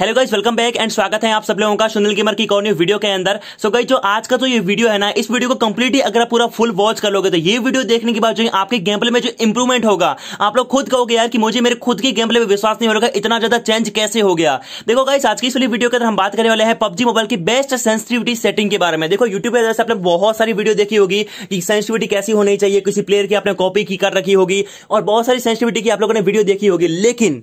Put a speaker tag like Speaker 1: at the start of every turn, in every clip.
Speaker 1: hello guys welcome back and स्वागत है आप सब लोगों का सुनील गेमर की कॉर्नियो वीडियो के अंदर सो so जो आज का जो ये वीडियो है ना इस वीडियो को कंप्लीटली अगर आप पूरा फुल वॉच कर लोगे तो ये वीडियो देखने के बाद जो आपके गेम प्ले में जो इंप्रूवमेंट होगा आप लोग खुद कहोगे यार कि मुझे मेरे खुद के गेम प्ले में विश्वास नहीं होगा इतना ज्यादा चेंज कैसे हो गया देखो गाइस आज की इस वीडियो के अंदर हम बात करने वाले हैं पब्जी मोबाइल की बेस्ट सेंसिटिविटी सेटिंग के बारे में देखो यूट्यूब पर आपने बहुत सारी वीडियो देखी होगी कि सेंसिटिविटी कैसी होनी चाहिए किसी प्लेयर की आपने कॉपी की कर रखी होगी और बहुत सारी सेंसिटिविटी की आप लोगों ने वीडियो देखी होगी लेकिन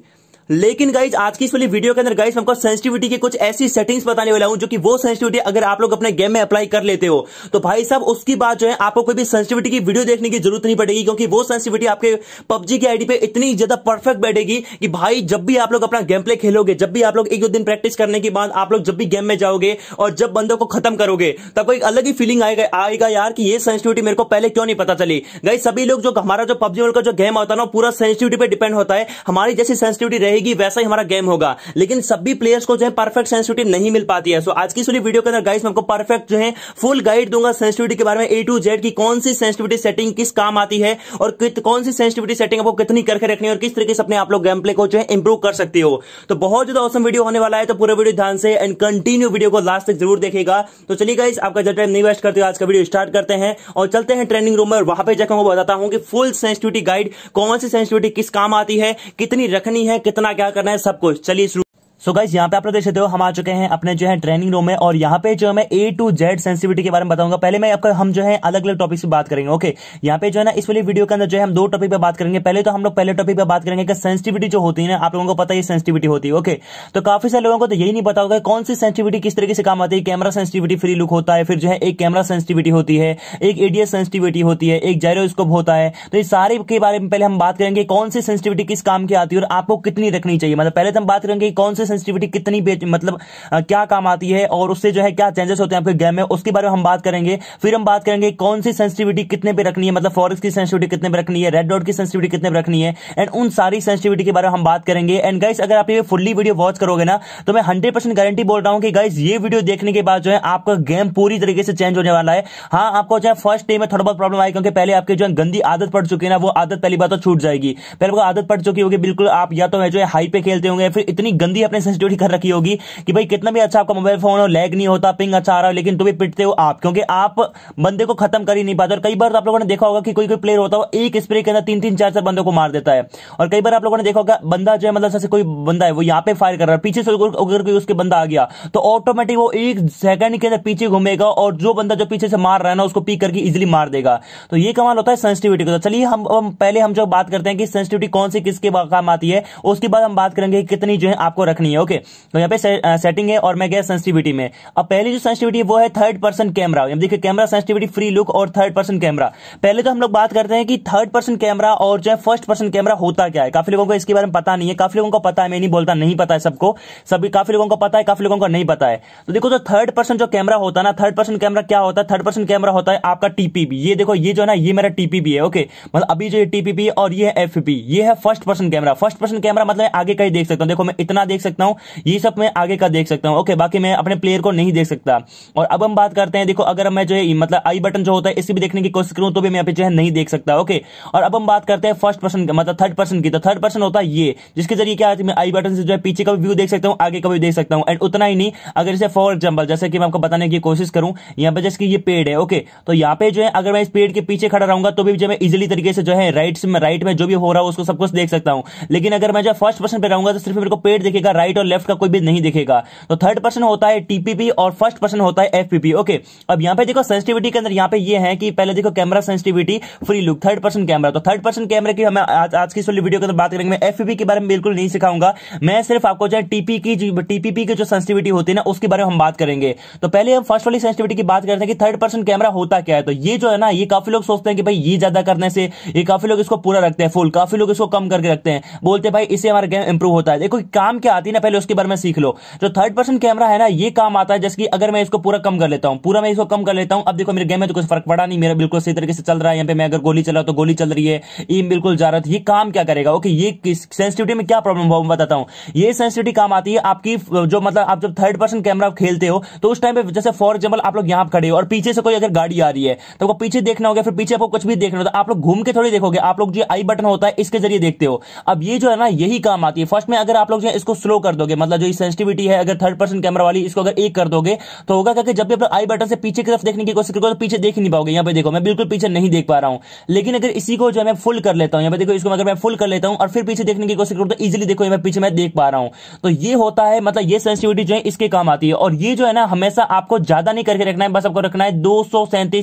Speaker 1: लेकिन गाइज आज की इस वाली वीडियो के अंदर गाइज आपको सेंसिटिविटी की कुछ ऐसी सेटिंग्स बताने वाला हूं जो कि वो सेंसिटिविटी अगर आप लोग अपने गेम में अप्लाई कर लेते हो तो भाई साहब उसकी बात जो है आपको कोई भी सेंसिटिविटी की वीडियो देखने की जरूरत नहीं पड़ेगी क्योंकि वो सेंसिटिविटी आपके पब्जी की आईडी पे इतनी ज्यादा परफेक्ट बैठेगी कि भाई जब भी आप लोग अपना गेम प्ले खेलोगे जब भी आप लोग एक दो दिन प्रैक्टिस करने के बाद आप लोग जब भी गेम में जाओगे और जब बंदों को खत्म करोगे तब एक अलग ही फीलिंग आएगा आएगा यार कि ये सेंसिटिविटी मेरे को पहले क्यों नहीं पता चली गई सभी लोग जो हमारा जो पब्जी का जो गेम होता है ना पूरा सेंसिटिविटी पर डिपेंड होता है हमारी जैसी सेंसिटिविटी रहेगी वैसा ही हमारा गेम होगा लेकिन सभी प्लेयर्स को जो है परफेक्ट सेंसिटिविटी नहीं मिल पाती है सो आज की इस वीडियो के अंदर गाइस मैं आपको परफेक्ट जो है फुल गाइड दूंगा सेंसिटिविटी के बारे में ए टू जेड की कौन सी सेंसिटिविटी सेटिंग किस काम आती है और कौन सी सेंसिटिविटी सेटिंग आपको कितनी करके रखनी है और किस तरीके से अपने आप लोग गेम प्ले को जो है इंप्रूव कर सकती हो तो बहुत ज्यादा औसम वीडियो होने वाला है तो पूरा वीडियो ध्यान से एंड कंटिन्यू वीडियो को लास्ट तक जरूर देखेगा तो चलिए गाइस आपका जब टाइम नहीं वेस्ट करते आज का वीडियो स्टार्ट करते हैं और चलते हैं ट्रेनिंग रूम में और वहां पर जाकर बताता हूँ कि फुल सेंसिटिविटी गाइड कौन सी सेंसिटिविटी किस काम आती है कितनी रखनी है कितना करना क्या करना है सब कुछ चलिए शुरू सो गाइस यहाँ पे आप लोग देख सकते हो हम आ चुके हैं अपने जो है ट्रेनिंग रूम में और यहाँ पे जो मैं ए टू जेड सेंसिटिविटी के बारे में बताऊंगा पहले मैं आपका हम जो है अलग अलग टॉपिक से बात करेंगे ओके यहाँ पे जो है ना इस वाली वीडियो के अंदर जो है हम दो टॉपिक पे बात करेंगे पहले तो हम लोग पहले टॉपिक पर बात करेंगे कि सेंसिटिविटी जो होती है ना आप लोगों को पता है सेंसिटिविटी होती है ओके तो काफी सारे लोगों को तो यही नहीं पता होगा कौन सी सेंसिटिविटी किस तरीके से काम आती है कैमरा सेंसिटिविटी फ्री लुक होता है फिर जो है एक कैमरा सेंसिटिविटी होती है एक एडीएस सेंसिटिविटी होती है एक जायरोस्कोप होता है तो इस सारे के बारे में पहले हम बात करेंगे कौन सी सेंसिटिविटी किस काम की आती है और आपको कितनी रखनी चाहिए मतलब पहले तो हम बात करेंगे कौन सी सेंसिटिविटी कितनी मतलब क्या काम आती है और उससे जो है क्या चेंजेस होते हैं आपके गेम में उसके बारे में हम बात करेंगे फिर हम बात करेंगे कौन सी सेंसिटिविटी कितने पे रखनी है मतलब फॉरेस्ट की सेंसिटिविटी कितने पे रखनी है रेड डॉट की सेंसिटिविटी कितने पे रखनी है एंड उन सारी सेंसिटिविटी के बारे में हम बात करेंगे एंड गाइस अगर आप ये फुल्ली वीडियो वॉच करोगे ना तो मैं हंड्रेड परसेंट गारंटी बोल रहा हूँ कि गाइस ये वीडियो देखने के बाद जो है आपका गेम पूरी तरीके से चेंज होने वाला है हाँ आपको जो है फर्स्ट डे में थोड़ा बहुत प्रॉब्लम आई क्योंकि पहले आपकी जो गंदी आदत पड़ चुकी है ना वो आदत पहली बार तो छूट जाएगी पहले आदत पड़ चुकी होगी बिल्कुल आप या तो जो है हाई पे खेलते होंगे फिर इतनी गंदी अपने सेंसिटिविटी कर रखी होगी कि भाई कितना भी अच्छा आपका मोबाइल फोन हो लैग नहीं होता पिंग अच्छा आ रहा हो लेकिन तुम्हें पिटते हो आप क्योंकि आप बंदे को खत्म कर ही नहीं पाते और कई बार तो आप लोगों ने देखा होगा कि कोई कोई प्लेयर होता हो एक स्प्रे के अंदर तीन तीन चार चार बंदों को मार देता है और कई बार आप लोगों ने देखा होगा बंदा जो है मतलब जैसे कोई बंदा है वो यहाँ पे फायर कर रहा है पीछे से अगर कोई उसके बंदा आ गया तो ऑटोमेटिक वो एक सेकंड के अंदर पीछे घूमेगा और जो बंदा जो पीछे से मार रहा है ना उसको पी करके इजिली मार देगा तो ये कमाल होता है सेंसिटिविटी का तो चलिए हम, हम पहले हम जो बात करते हैं कि सेंसिटिविटी कौन सी किसके काम आती है उसके बाद हम बात करेंगे कितनी जो है आपको रखनी है नहीं है ओके तो यहाँ पे से, आ, सेटिंग है और मैं गया सेंसिटिविटी में अब पहली जो सेंसिटिविटी वो है थर्ड पर्सन कैमरा देखिए कैमरा सेंसिटिविटी फ्री लुक और थर्ड पर्सन कैमरा पहले तो हम लोग बात करते हैं कि थर्ड पर्सन कैमरा और जो है फर्स्ट पर्सन कैमरा होता क्या है काफी लोगों को इसके बारे में पता नहीं है काफी लोगों को पता है मैं नहीं बोलता नहीं पता है सबको सभी काफी लोगों को पता है काफी लोगों को नहीं पता है तो देखो जो थर्ड पर्सन जो कैमरा होता है ना थर्ड पर्सन कैमरा क्या होता है थर्ड पर्सन कैमरा होता है आपका टीपीबी ये देखो ये जो है ना ये मेरा टीपीबी है ओके मतलब अभी जो ये टीपीबी और ये है एफपी ये है first person camera first person camera मतलब आगे कहीं देख सकता हूँ देखो मैं इतना देख सकता सकता हूँ ये सब मैं आगे का देख सकता हूँ ओके बाकी मैं अपने प्लेयर को नहीं देख सकता और अब हम बात करते हैं देखो अगर मैं जो है मतलब आई बटन जो होता है इसे भी देखने की कोशिश करूँ तो भी मैं यहाँ पे जो है नहीं देख सकता ओके और अब हम बात करते हैं फर्स्ट पर्सन मतलब थर्ड पर्सन की तो थर्ड पर्सन होता है ये जिसके जरिए क्या मैं आई बटन से जो है पीछे का व्यू देख सकता हूँ आगे का भी देख सकता हूँ एंड उतना ही नहीं अगर इसे फॉर एग्जाम्पल जैसे कि मैं आपको बताने की कोशिश करूँ यहाँ पर जैसे कि ये पेड़ है ओके तो यहाँ पे जो है अगर मैं इस पेड़ के पीछे खड़ा रहूंगा तो भी जो मैं इजिली तरीके से जो है राइट में राइट में जो भी हो रहा है उसको सब कुछ देख सकता हूँ लेकिन अगर मैं जो फर्स्ट पर्सन पे रहूंगा तो सिर्फ मेरे को पेड़ देखेगा राइट और लेफ्ट का कोई भी नहीं दिखेगा तो थर्ड पर्सन होता है टीपीपी और फर्स्ट पर्सन होता है एफपीपी ओके अब यहां पे देखो सेंसिटिविटी के अंदर यहाँ पे ये है कि पहले देखो camera sensitivity free look third person camera तो थर्ड पर्सन कैमरे की हमें आज, आज की वीडियो के अंदर बात करेंगे एफपीपी के बारे में बिल्कुल नहीं सिखाऊंगा मैं सिर्फ आपको जो टीपी की टीपीपी की जो सेंसिटिविटी होती है ना उसके बारे में हम बात करेंगे तो पहले हम फर्स्ट वाली सेंसिटिविटी की बात करते हैं कि थर्ड पर्सन कैमरा होता क्या है तो ये जो है ना ये काफी लोग सोचते हैं कि भाई ये ज्यादा करने से ये काफी लोग इसको पूरा रखते हैं फुल काफी लोग इसको कम करके रखते हैं बोलते हैं भाई इससे हमारा गेम इंप्रूव होता है देखो काम क्या आती है ना पहले उसके बारे में सीख लो जो थर्ड पर्सन कैमरा है ना ये काम आता है जैसे कि अगर मैं इसको पूरा कम कर लेता हूं पूरा मैं इसको कम कर लेता हूं अब देखो मेरे गेम में तो कुछ फर्क पड़ा नहीं मेरा बिल्कुल सही तरीके से चल रहा है यहाँ पे मैं अगर गोली चला तो गोली चल रही है ईम बिल्कुल जा रहा था तो ये काम क्या करेगा ओके ये सेंसिटिविटी में क्या प्रॉब्लम हुआ बताता हूँ ये सेंसिटिविटी काम आती है आपकी जो मतलब आप जब थर्ड पर्सन कैमरा खेलते हो तो उस टाइम पे जैसे फॉर एग्जाम्पल आप लोग यहाँ खड़े हो और पीछे से कोई अगर गाड़ी आ रही है तो आपको पीछे देखना होगा फिर पीछे आपको कुछ भी देखना होता तो आप लोग घूम के थोड़ी देखोगे आप लोग जो आई बटन होता है इसके जरिए देखते हो अब ये जो है ना यही काम आती है फर्स्ट में अगर आप लोग जो है इसको स्लो कर दोगे मतलब जो सेंसिटिविटी है अगर थर्ड पर्सन कैमरा वाली इसको अगर एक कर दोगे तो होगा क्या कि जब भी आप आई बटन से पीछे की तरफ देखने की कोशिश करोगे तो पीछे देख नहीं पाओगे यहाँ पे देखो मैं बिल्कुल पीछे नहीं देख पा रहा हूँ लेकिन अगर इसी को जो मैं फुल कर लेता हूँ यहाँ पे देखो इसको अगर मैं फुल कर लेता हूँ और फिर पीछे देखने की कोशिश करूँ तो इजिली देखो मैं पीछे मैं देख पा रहा हूँ तो ये होता है मतलब ये सेंसिटिविटी जो है इसके काम आती है और ये जो है ना हमेशा आपको ज्यादा नहीं करके रखना है बस आपको रखना है दो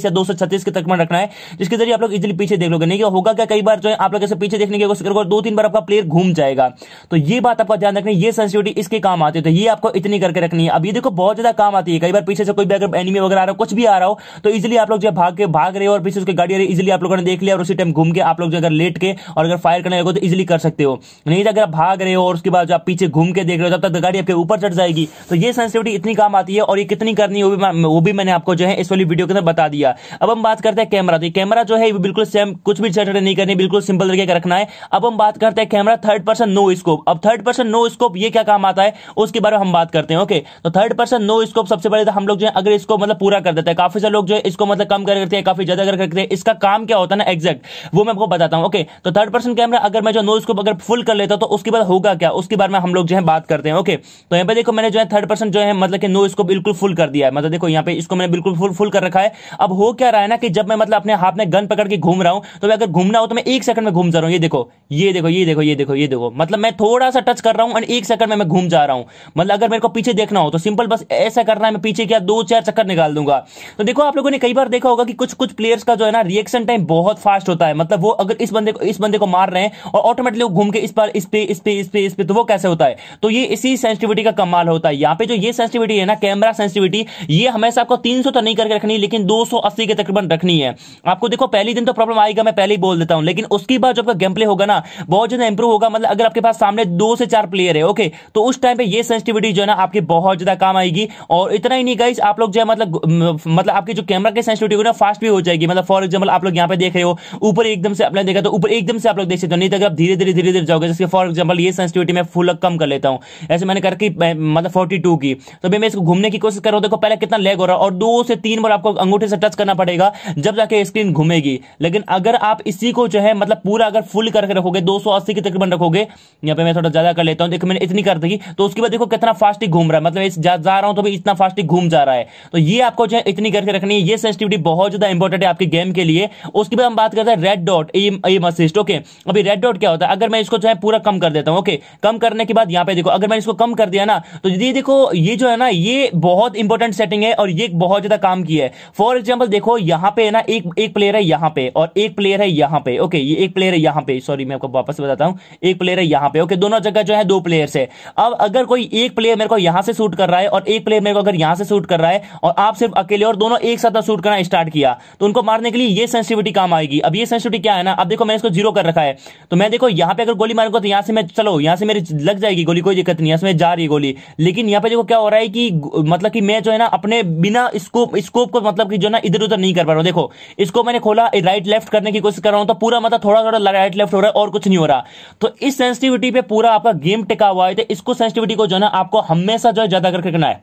Speaker 1: या दो के तक में रखना है जिसके जरिए आप लोग इजिली पीछे देख लोगे नहीं होगा क्या कई बार जो है आप लोग ऐसे पीछे देखने की कोशिश करोगे दो तीन बार आपका प्लेयर घूम जाएगा तो ये बात आपका ध्यान रखना ये डिफेंस इसके काम आते तो ये आपको इतनी करके रखनी है अब ये देखो बहुत ज्यादा काम आती है कई बार पीछे से कोई भी अगर एनिमी वगैरह आ रहा हो कुछ भी आ रहा हो तो इजिली आप लोग जब भाग के भाग रहे हो और पीछे उसकी गाड़ी रही इजिली आप लोगों ने देख लिया और उसी टाइम घूम के आप लोग जो अगर लेट के और अगर फायर करने लगे तो इजिली कर सकते हो नहीं तो अगर आप भाग रहे हो और उसके बाद आप पीछे घूम के देख रहे हो तब तक तो गाड़ी आपके ऊपर चढ़ जाएगी तो ये सेंसिटिविटी इतनी काम आती है और ये कितनी करनी है वो भी मैंने आपको जो है इस वाली वीडियो के अंदर बता दिया अब हम बात करते हैं कैमरा तो कैमरा जो है बिल्कुल सेम कुछ भी चढ़ नहीं करनी बिल्कुल सिंपल तरीके का रखना है अब हम बात करते हैं camera third person no scope अब थर्ड पर्सन नो स्कोप ये क्या क्या काम आता है उसके बारे में हम बात करते हैं ओके तो थर्ड पर्सन नो स्कोप सबसे पहले तो हम लोग जो है अगर इसको मतलब पूरा कर देते हैं काफी सारे लोग जो है इसको मतलब कम कर करते हैं काफी ज्यादा कर करते हैं इसका काम क्या होता है ना एग्जैक्ट वो मैं आपको बताता हूँ ओके तो थर्ड पर्सन कैमरा अगर मैं जो नो स्कोप अगर फुल कर लेता तो उसके बाद होगा क्या उसके बारे में हम लोग जो है बात करते हैं ओके तो यहाँ पे देखो मैंने जो है थर्ड पर्सन जो है मतलब कि नो स्कोप बिल्कुल फुल कर दिया है मतलब देखो यहाँ पे इसको मैंने बिल्कुल फुल फुल कर रखा है अब हो क्या रहा है ना कि जब मैं मतलब अपने हाथ में गन पकड़ के घूम रहा हूँ तो अगर घूमना हो तो मैं एक सेकंड में घूम जा रहा हूँ ये देखो ये देखो ये देखो ये देखो ये देखो मतलब मैं थोड़ा सा टच कर रहा हूँ एंड एक सेकंड में मैं घूम जा रहा हूं मतलब अगर मेरे को पीछे देखना हो तो सिंपल बस ऐसा करना है मैं पीछे क्या दो चार चक्कर निकाल दूंगा तो देखो आप लोगों ने कई बार देखा होगा कि कुछ कुछ प्लेयर्स का जो है ना रिएक्शन टाइम बहुत फास्ट होता है मतलब वो अगर इस बंदे को इस बंदे को मार रहे हैं और ऑटोमेटिकली वो घूम के इस पर इस पे इस पे इस पे इस पे तो वो कैसे होता है तो ये इसी सेंसिटिविटी का कमाल होता है यहाँ पे जो ये सेंसिटिविटी है ना कैमरा सेंसिटिविटी ये हमेशा आपको तीन तो नहीं करके रखनी लेकिन दो के तकरीबन रखनी है आपको देखो पहले दिन तो प्रॉब्लम आएगा मैं पहले ही बोल देता हूँ लेकिन उसके बाद जो आपका गेम प्ले होगा ना बहुत ज्यादा इंप्रूव होगा मतलब अगर आपके पास सामने दो से चार प्लेयर है ओके तो उस टाइम पे ये सेंसिटिविटी जो है ना आपके बहुत ज्यादा काम आएगी और इतना ही नहीं गाइस आप लोग जो है मतलब मतलब आपके जो कैमरा के सेंसिटिविटी ना फास्ट भी हो जाएगी मतलब फॉर एग्जाम्पल आप लोग यहाँ पे देख रहे हो ऊपर एकदम से आपने देखा तो ऊपर एकदम से आप लोग देख सकते हो नहीं तो अगर आप धीरे धीरे धीरे धीरे जाओगे जैसे फॉर एग्जाम्पल ये सेंसिटिविटी मैं फुल कम कर लेता हूँ ऐसे मैंने करके मतलब फोर्टी की तो भाई मैं इसको घूमने की कोशिश कर रहा हूँ देखो पहले कितना लेग हो रहा है और दो से तीन बार आपको अंगूठे से टच करना पड़ेगा जब जाके स्क्रीन घूमेगी लेकिन अगर आप इसी को जो है मतलब पूरा अगर फुल करके रखोगे दो सौ के तकरीबन रखोगे यहाँ पे मैं थोड़ा ज्यादा कर लेता हूँ देखो मैंने इतनी कर देगी तो उसके बाद देखो कितना फास्ट ही घूम रहा है मतलब जा, जा रहा हूं तो भी इतना फास्ट ही घूम जा रहा है तो ये आपको जो है इतनी करके रखनी है ये सेंसिटिविटी बहुत ज्यादा इंपॉर्टेंट है आपके गेम के लिए उसके बाद हम बात करते हैं red dot M assist okay अभी रेड डॉट क्या होता है अगर मैं इसको जो है पूरा कम कर देता हूँ ओके कम करने के बाद यहाँ पे देखो अगर मैं इसको कम कर दिया ना तो ये देखो ये जो है ना ये बहुत इंपॉर्टेंट सेटिंग है और ये बहुत ज्यादा काम की है फॉर एग्जाम्पल देखो यहाँ पे ना एक एक प्लेयर है यहाँ पे और एक प्लेयर है यहाँ पे ओके ये एक प्लेयर है यहाँ पे सॉरी मैं आपको वापस बताता हूँ एक प्लेयर है यहाँ पे ओके दोनों जगह जो है दो प्लेयर्स है अब अगर कोई एक प्लेयर मेरे को यहां से शूट कर रहा है और एक प्लेयर मेरे को अगर यहां से शूट कर रहा है और आप सिर्फ अकेले और दोनों एक साथ शूट करना स्टार्ट किया तो उनको मारने के लिए ये सेंसिटिविटी काम आएगी अब ये सेंसिटिविटी क्या है ना अब देखो मैंने इसको जीरो कर रखा है तो मैं देखो यहां पर अगर गोली मारूंगा तो यहां से मैं चलो यहां से मेरी लग जाएगी गोली कोई दिक्कत नहीं है जा रही है गोली लेकिन यहां पर देखो क्या हो रहा है कि मतलब कि मैं जो है ना अपने बिना स्कोप स्कोप को मतलब कि जो ना इधर उधर नहीं कर पा रहा देखो इसको मैंने खोला राइट लेफ्ट करने की कोशिश कर रहा हूं तो पूरा मतलब थोड़ा थोड़ा राइट लेफ्ट हो रहा है और कुछ नहीं हो रहा तो इस सेंसिटिविटी पे पूरा आपका गेम टिका हुआ है इसको सेंसिटिविटी को जो है ना आपको हमेशा जो है ज्यादा करके करना है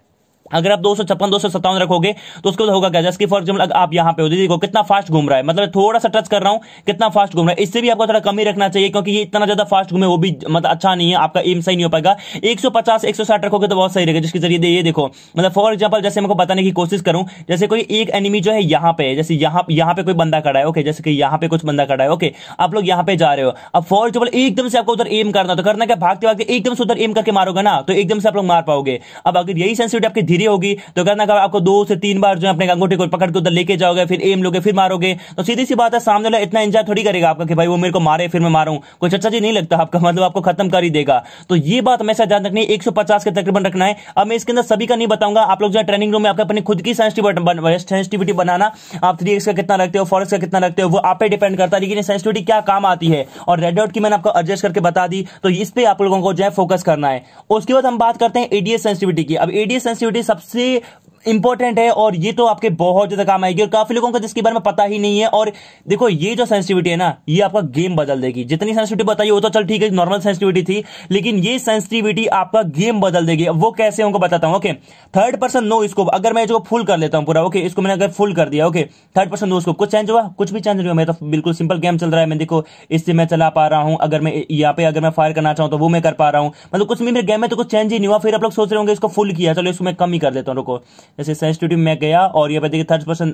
Speaker 1: अगर आप दो सौ छप्पन दो सौ सत्तावन रखोगे तो उसको होगा क्या जैसे फॉर एग्जाम्पल आप यहाँ पे हो देखो कितना फास्ट घूम रहा है मतलब थोड़ा सा टच कर रहा हूँ कितना फास्ट घूम रहा है इससे भी आपको थोड़ा कमी रखना चाहिए क्योंकि ये इतना ज्यादा फास्ट घूमे वो भी मतलब अच्छा नहीं है आपका एम सही नहीं हो पाएगा एक सौ पचास एक सौ साठ रखोगे तो बहुत सही रहेगा जिसके जरिए ये देखो मतलब फॉर एग्जाम्पल जैसे मैं बताने की कोशिश करूँ जैसे कोई एक एनिमी जो है यहाँ पे जैसे यहाँ यहाँ पे कोई बंदा खड़ा है ओके जैसे कि यहाँ पे कुछ बंदा खड़ा है ओके आप लोग यहाँ पे जा रहे हो अब फॉर एग्जाम्पल एकदम से आपको उधर एम करना तो करना क्या भागते भागते एकदम से उधर एम करके मारोगे ना तो एकदम से आप लोग मार पाओगे अब अगर यही सेंसिटिव आपकी धीरे होगी तो करना कब आपको दो से तीन बार जो है अपने अंगूठे को पकड़ के उधर लेके जाओगे फिर एम लोगे फिर मारोगे तो सीधी सी बात है सामने वाला इतना इंजॉय थोड़ी करेगा आपका कि भाई वो मेरे को मारे फिर मैं मारूं कुछ अच्छा जी नहीं लगता आपका मतलब आपको खत्म कर ही देगा तो ये बात हमेशा ध्यान रखनी है एक के तकरीबन रखना है अब मैं इसके अंदर सभी का नहीं बताऊंगा आप लोग जो है ट्रेनिंग रूम में आपका अपनी खुद की सेंसिटिविटी बनाना आप थ्री का कितना रखते हो फॉरेस्ट का कितना रखते हो वो आप डिपेंड करता है लेकिन सेंसिटिविटी क्या काम आती है और रेड आउट की मैंने आपको एडजस्ट करके बता दी तो इस पर आप लोगों को जो है फोकस करना है उसके बाद हम बात करते हैं एडीएस सेंसिटिविटी की अब एडीएस सेंसिटिविटी सबसे इंपॉर्टेंट है और ये तो आपके बहुत ज्यादा काम आएगी और काफी लोगों को जिसके बारे में पता ही नहीं है और देखो ये जो सेंसिटिविटी है ना ये आपका गेम बदल देगी जितनी सेंसिटिविटी बताइए वो तो चल ठीक है नॉर्मल सेंसिटिविटी थी लेकिन ये सेंसिटिविटी आपका गेम बदल देगी वो कैसे उनको बताता हूँ ओके थर्ड पर्सन नो इसको अगर मैं इसको फुल कर लेता हूँ पूरा ओके इसको मैंने अगर फुल कर दिया ओके थर्ड पर्सन नो इसको कुछ चेंज हुआ कुछ भी चेंज नहीं हुआ मेरा तो बिल्कुल सिंपल गेम चल रहा है मैं देखो इससे मैं चला पा रहा हूँ अगर मैं यहाँ पे अगर मैं फायर करना चाहूँ तो वो मैं कर पा रहा हूँ मतलब कुछ भी मेरे गेम में तो कुछ चेंज ही नहीं हुआ फिर आप लोग सोच रहे होंगे इसको फुल किया चलो इसको मैं कम ही कर देता हूँ रुको जैसे साइंस मैं में गया और ये बताइए third person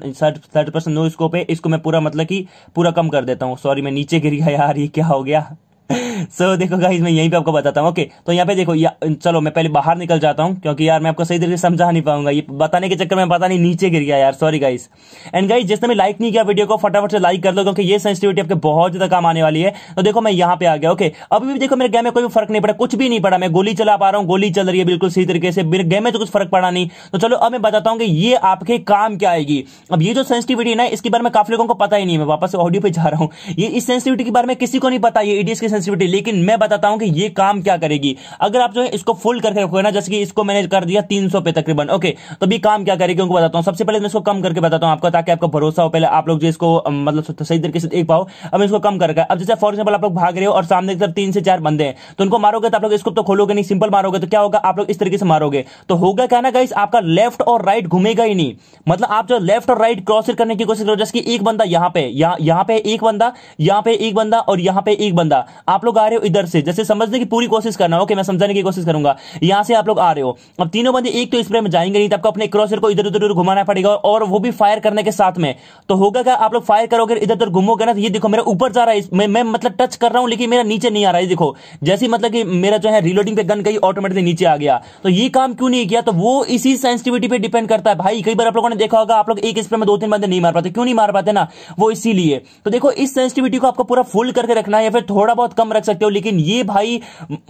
Speaker 1: third person no scope है इसको मैं पूरा मतलब कि पूरा कम कर देता हूँ सॉरी मैं नीचे गिर गया यार ये क्या हो गया सो so, देखो गाइज मैं यहीं पे आपको बताता हूँ ओके okay, तो यहाँ पे देखो या, चलो मैं पहले बाहर निकल जाता हूँ क्योंकि यार मैं आपको सही तरीके से समझा नहीं पाऊंगा ये बताने के चक्कर में पता नहीं नीचे गिर गया यार सॉरी गाइज एंड गाइज जिसने मैं लाइक नहीं किया वीडियो को फटाफट से लाइक कर दो क्योंकि ये सेंसिटिविटी आपके बहुत ज्यादा काम आने वाली है तो देखो मैं यहाँ पे आ गया ओके okay, अभी भी देखो मेरे गेम में कोई फर्क नहीं पड़ा कुछ भी नहीं पड़ा मैं गोली चला पा रहा हूँ गोली चल रही है बिल्कुल सही तरीके से मेरे गेम में तो कुछ फर्क पड़ा नहीं तो चलो अब मैं बताता हूँ कि ये आपके काम क्या आएगी अब ये जो सेंसिटिविटी ना इसके बारे में काफी लोगों को पता ही नहीं मैं वापस ऑडियो पे जा रहा हूँ ये इस सेंसिटिविटी के बारे में किसी को नहीं पता ये ईडीएस के सेंसिटिविटी लेकिन मैं बताता हूं कि ये काम क्या करेगी अगर आप जो है इसको फुल करके रखोगे ना जैसे कि इसको मैंने कर दिया तीन पे तकरीबन ओके तो भी काम क्या करेगी उनको बताता हूं सबसे पहले मैं इसको कम करके बताता हूं आपको ताकि आपका भरोसा हो पहले आप लोग जो इसको मतलब सही तरीके से देख पाओ अब इसको कम करके अब जैसे फॉर एग्जाम्पल आप लोग भाग रहे हो और सामने की तरफ तीन से चार बंदे हैं तो उनको मारोगे तो आप लोग इसको तो खोलोगे नहीं सिंपल मारोगे तो क्या होगा आप लोग इस तरीके से मारोगे तो होगा क्या ना गाइस आपका लेफ्ट और राइट घूमेगा ही नहीं मतलब आप जो लेफ्ट और राइट क्रॉस करने की कोशिश करो जैसे कि एक बंदा यहां पे यहां पे एक बंदा यहां पे एक बंदा और यहां पे एक बंदा आप लोग आ रहे हो इधर से जैसे समझने की पूरी कोशिश करना ओके मैं समझाने की कोशिश करूंगा यहां से आप लोग आ रहे हो अब तीनों बंदे एक तो स्प्रे में जाएंगे नहीं तो आपको अपने क्रॉसर को इधर उधर घुमाना पड़ेगा और वो भी फायर करने के साथ में तो होगा क्या आप लोग फायर करोगे इधर उधर घूमोगे ना तो ये देखो मेरा ऊपर जा रहा है मैं, मतलब टच कर रहा हूँ लेकिन मेरा नीचे नहीं आ रहा है देखो जैसे मतलब कि मेरा जो है रिलोडिंग पे गन गई ऑटोमेटिकली नीचे आ गया तो ये काम क्यों नहीं किया तो वो इसी सेंसिटिविटी पे डिपेंड करता है भाई कई बार आप लोगों ने देखा होगा आप लोग एक स्प्रे में दो तीन बंदे नहीं मार पाते क्यों नहीं मार पाते ना वो इसीलिए तो देखो इस सेंसिटिविटी को आपको पूरा फुल करके रखना है या फिर थोड़ा बहुत बहुत कम रख सकते हो लेकिन ये भाई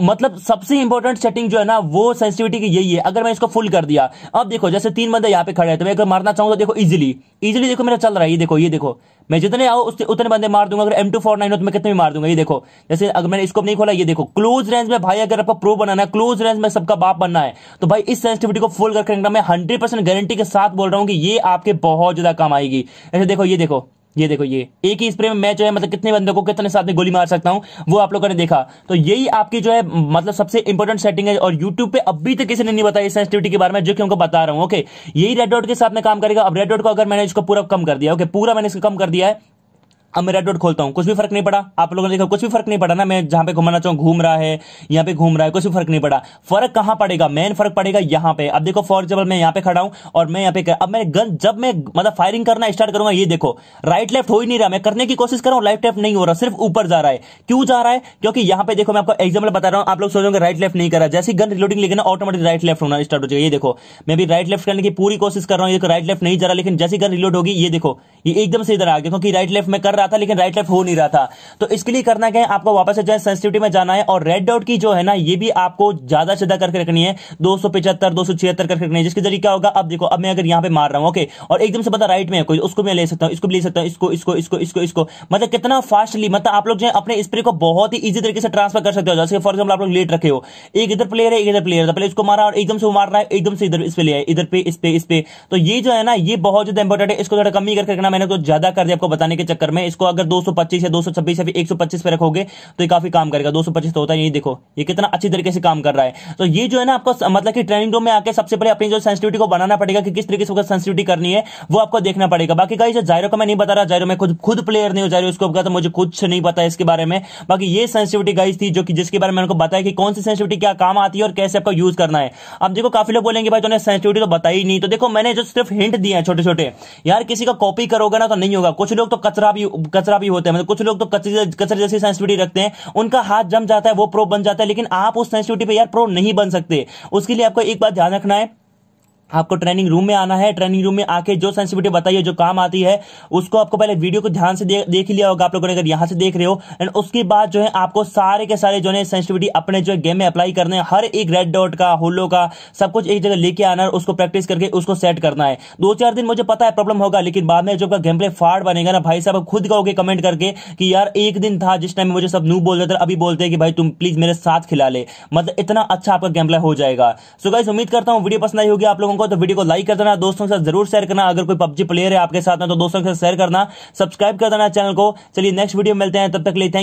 Speaker 1: मतलब सबसे इंपॉर्टेंट सेटिंग जो है ना वो सेंसिटिविटी की यही है अगर मैं इसको फुल कर दिया अब देखो जैसे तीन बंदे यहाँ पे खड़े तो मैं अगर मारना चाहूँ तो देखो इजिली इजिली देखो मेरा चल रहा है ये देखो ये देखो मैं जितने आओ उतने बंदे मार दूंगा अगर एम टू फोर नाइन हो तो मैं कितने भी मार दूंगा ये देखो जैसे अगर मैंने इसको नहीं खोला ये देखो क्लोज रेंज में भाई अगर आपको प्रो बनाना है क्लोज रेंज में सबका बाप बनना है तो भाई इस सेंसिटिविटी को फुल करके मैं हंड्रेड परसेंट गारंटी के साथ बोल रहा हूँ कि ये आपके बहुत ज्यादा काम आएगी ऐसे देखो ये देखो ये देखो ये एक ही स्प्रे में मैं जो है मतलब कितने बंदों को कितने साथ में गोली मार सकता हूं वो आप लोगों ने देखा तो यही आपकी जो है मतलब सबसे इंपॉर्टेंट सेटिंग है और यूट्यूब पे अभी तक किसी ने नहीं बताया सेंसिटिविटी के बारे में जो कि उनको बता रहा हूं ओके यही रेड डॉट के साथ में काम करेगा अब रेड डॉट को अगर मैंने इसको पूरा कम कर दिया ओके पूरा मैंने इसको कम कर दिया है अब मैं रेड खोलता हूँ कुछ भी फर्क नहीं पड़ा आप लोगों ने देखा कुछ भी फर्क नहीं पड़ा ना मैं जहां पे घुमाना चाहूँ घूम रहा है यहाँ पे घूम रहा है कुछ भी फर्क नहीं पड़ा फर्क कहाँ पड़ेगा मेन फर्क पड़ेगा यहाँ पे अब देखो फॉर एग्जाम्पल मैं यहाँ पे खड़ा हूँ और मैं यहाँ पे अब मैं गन जब मैं मतलब फायरिंग करना स्टार्ट करूंगा ये देखो राइट लेफ्ट हो ही नहीं रहा मैं करने की कोशिश कर रहा हूँ राइट लेफ्ट नहीं हो रहा सिर्फ ऊपर जा रहा है क्यों जा रहा है क्योंकि यहाँ पे देखो मैं आपको एग्जाम्पल बता रहा हूँ आप लोग सोचोगे राइट लेफ्ट नहीं कर रहा जैसे गन रिलोडिंग लेकिन ऑटोमेटिक राइट लेफ्ट होना स्टार्ट हो जाएगा ये देखो मैं भी राइट लेफ्ट करने की पूरी कोशिश कर रहा हूँ राइट लेफ्ट नहीं जा रहा लेकिन जैसी गन रिलोड होगी ये देखो ये एकदम से इधर आ गया क्योंकि राइट लेफ्ट में कर रहा रहा था लेकिन राइट लेफ्ट हो नहीं रहा था तो इसके लिए करना क्या है आपको वापस से जो है सेंसिटिविटी में जाना है और रेड डॉट की जो है ना ये भी आपको ज्यादा सीधा करके रखनी है दो सौ पिछहत्तर दो सौ छिहत्तर करके रखनी है जिसके जरिए क्या होगा अब देखो अब मैं अगर यहाँ पे मार रहा हूँ ओके और एकदम से पता राइट में है कोई उसको मैं ले सकता हूँ इसको भी ले सकता हूँ इसको इसको इसको इसको इसको मतलब कितना फास्टली मतलब आप लोग जो है अपने स्प्रे को बहुत ही ईजी तरीके से ट्रांसफर कर सकते हो जैसे फॉर एग्जाम्पल आप लोग लेट रखे हो एक इधर प्लेयर है एक इधर प्लेयर था तो पहले इसको मारा और एकदम से मार रहा है एकदम से इधर इस पे ले इधर पे इस पे इस पे तो ये जो है ना ये बहुत ज्यादा इंपॉर्टेंट है इसको थोड़ा कमी करके रखना मैंने तो ज्यादा कर दिया आपको बताने के चक्कर में इसको अगर 225 या 226 या फिर 125 पे रखोगे तो ये काफी काम करेगा 225 तो होता है ये देखो ये कितना अच्छी तरीके से काम कर रहा है तो ये जो है ना आपको मतलब कि ट्रेनिंग रूम में आके सबसे पहले अपनी जो सेंसिटिविटी को बनाना पड़ेगा कि किस तरीके से सेंसिटिविटी करनी है वो आपको देखना पड़ेगा बाकी कहीं जायरो को मैं नहीं बता रहा जायरो में खुद खुद प्लेयर नहीं हो जायरो इसको तो मुझे कुछ नहीं पता इसके बारे में बाकी ये सेंसिटिविटी गाइज थी जो कि जिसके बारे में उनको बताया कि कौन सी सेंसिटिविटी क्या काम आती है और कैसे आपको यूज करना है अब देखो काफी लोग बोलेंगे भाई तुमने सेंसिटिविटी तो बताई नहीं तो देखो मैंने जो सिर्फ हिंट दिया है छोटे छोटे यार किसी का कॉपी करोगे ना तो नहीं होगा कुछ लोग तो कचरा भी कचरा भी होता है मतलब कुछ लोग तो कचरे जैसी सेंसिटिविटी रखते हैं उनका हाथ जम जाता है वो प्रो बन जाता है लेकिन आप उस सेंसिटिविटी पे यार प्रो नहीं बन सकते उसके लिए आपको एक बात ध्यान रखना है आपको ट्रेनिंग रूम में आना है ट्रेनिंग रूम में आके जो सेंसिटिविटी बताइए जो काम आती है उसको आपको पहले वीडियो को ध्यान से दे, देख लिया होगा आप लोगों ने अगर यहाँ से देख रहे हो एंड उसके बाद जो है आपको सारे के सारे जो है सेंसिटिविटी अपने जो है गेम में अप्लाई करने है हर एक रेड डॉट का होलो का सब कुछ एक जगह लेके आना है उसको प्रैक्टिस करके उसको सेट करना है दो चार दिन मुझे पता है प्रॉब्लम होगा लेकिन बाद में जो आपका गेम प्ले फाड़ बनेगा ना भाई साहब खुद कहोगे कमेंट करके कि यार एक दिन था जिस टाइम मुझे सब नू बोल रहे थे अभी बोलते हैं कि भाई तुम प्लीज मेरे साथ खिला ले मतलब इतना अच्छा आपका गेम प्ले हो जाएगा सो गाइस उम्मीद करता हूँ वीडियो पसंद आई होगी आप लोगों को होगा तो वीडियो को लाइक कर देना दोस्तों के साथ जरूर शेयर करना अगर कोई पब्जी प्लेयर है आपके साथ में तो दोस्तों के साथ शेयर करना सब्सक्राइब कर देना चैनल को चलिए नेक्स्ट वीडियो मिलते हैं तब तक लिए थैंक